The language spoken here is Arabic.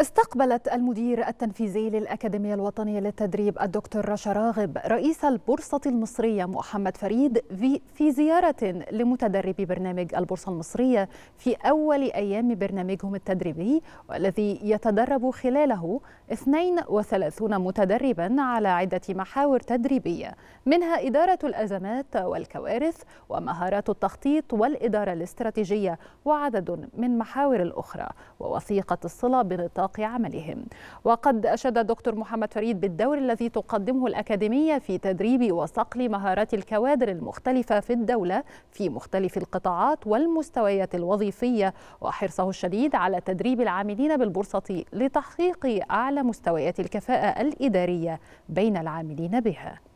استقبلت المدير التنفيذي للأكاديمية الوطنية للتدريب الدكتور رشا راغب رئيس البورصة المصرية محمد فريد في, زيارة لمتدربي برنامج البورصة المصرية في أول أيام برنامجهم التدريبي والذي يتدرب خلاله 32 متدربا على عدة محاور تدريبية منها إدارة الأزمات والكوارث ومهارات التخطيط والإدارة الاستراتيجية وعدد من محاور الأخرى ووثيقة الصلة بنطاق نطاق عملهم وقد أشاد الدكتور محمد فريد بالدور الذي تقدمه الأكاديمية في تدريب وصقل مهارات الكوادر المختلفة في الدولة في مختلف القطاعات والمستويات الوظيفية وحرصه الشديد على تدريب العاملين بالبورصة لتحقيق أعلى مستويات الكفاءة الإدارية بين العاملين بها